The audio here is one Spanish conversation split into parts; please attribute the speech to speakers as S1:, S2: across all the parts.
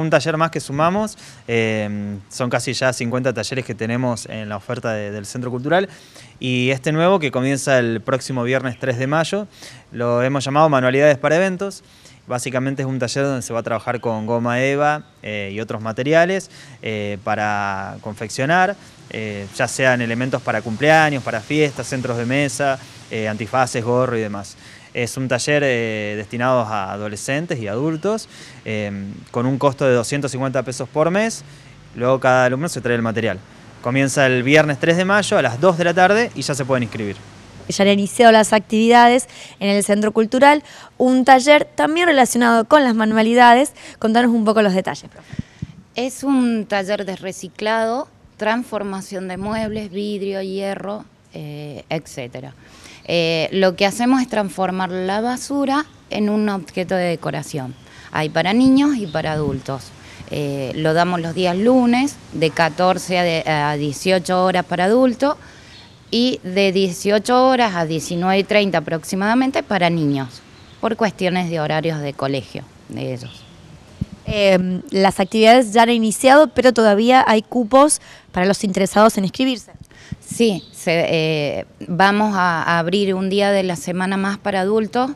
S1: Un taller más que sumamos, em, son casi ya 50 talleres que tenemos en la oferta del Centro Cultural y este nuevo que comienza el próximo viernes 3 de mayo, lo hemos llamado Manualidades para Eventos. Básicamente es un taller donde se va a trabajar con goma eva eh, y otros materiales eh, para confeccionar, eh, ya sean elementos para cumpleaños, para fiestas, centros de mesa, antifaces, gorro y demás. Es un taller eh, destinado a adolescentes y adultos eh, con un costo de 250 pesos por mes. Luego cada alumno se trae el material. Comienza el viernes 3 de mayo a las 2 de la tarde y ya se pueden inscribir
S2: ya han iniciado las actividades en el Centro Cultural, un taller también relacionado con las manualidades. Contanos un poco los detalles,
S3: Es un taller de reciclado, transformación de muebles, vidrio, hierro, eh, etcétera. Eh, lo que hacemos es transformar la basura en un objeto de decoración. Hay para niños y para adultos. Eh, lo damos los días lunes de 14 a 18 horas para adultos y de 18 horas a 19 y 30 aproximadamente para niños, por cuestiones de horarios de colegio de ellos. Em,
S2: las actividades ya han iniciado, pero todavía hay cupos para los interesados en inscribirse.
S3: Sí, eh, vamos a, abrir un día de la semana más para adultos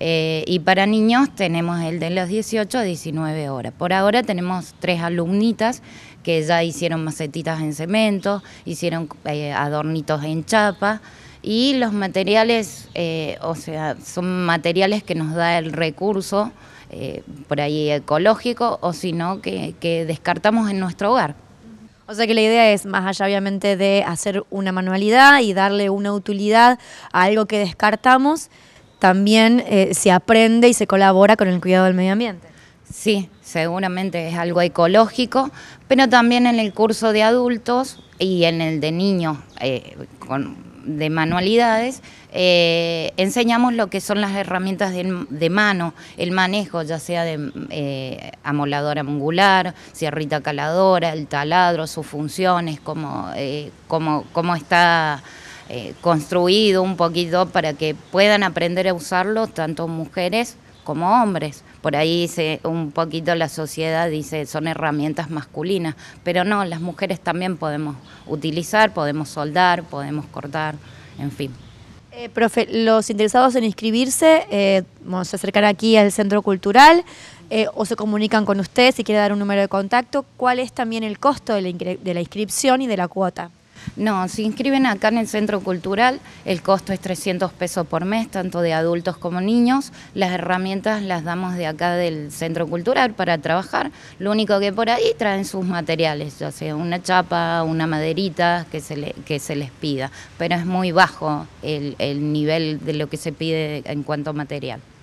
S3: eh, y para niños tenemos el de las 18 a 19 horas. Por ahora tenemos tres alumnitas que ya hicieron macetitas en cemento, hicieron eh, adornitos en chapa y los materiales, o sea, son materiales que nos da el recurso por ahí ecológico o si no que descartamos en nuestro hogar. O sea que la idea es, más allá obviamente de hacer
S2: una manualidad y darle una utilidad a algo que descartamos, también
S3: eh, se aprende y se colabora con el cuidado del medio ambiente. Sí, seguramente es algo ecológico, pero también en el curso de adultos y en el de niños, eh, con de manualidades, eh, enseñamos lo que son las herramientas de, mano, el manejo, ya sea de eh, amoladora angular, sierrita caladora, el taladro, sus funciones, cómo, eh, cómo, cómo está eh, construido un poquito para que puedan aprender a usarlo tanto mujeres como hombres. Por ahí se, un poquito la sociedad dice son herramientas masculinas, pero no, las mujeres también podemos utilizar, podemos soldar, podemos cortar, en fin. Eh, profe, los interesados en inscribirse
S2: eh, a acercar aquí al Centro Cultural eh, o se comunican con usted si quiere dar
S3: un número de contacto. ¿Cuál es también el costo de la inscripción y de la cuota? No, se inscriben acá en el Centro Cultural, el costo es 300 pesos por mes, tanto de adultos como niños. Las herramientas las damos de acá del Centro Cultural para trabajar. Lo único que por ahí traen sus materiales, ya sea una chapa, una maderita que se, que se les pida. Pero es muy bajo el, el nivel de lo que se pide en cuanto a material.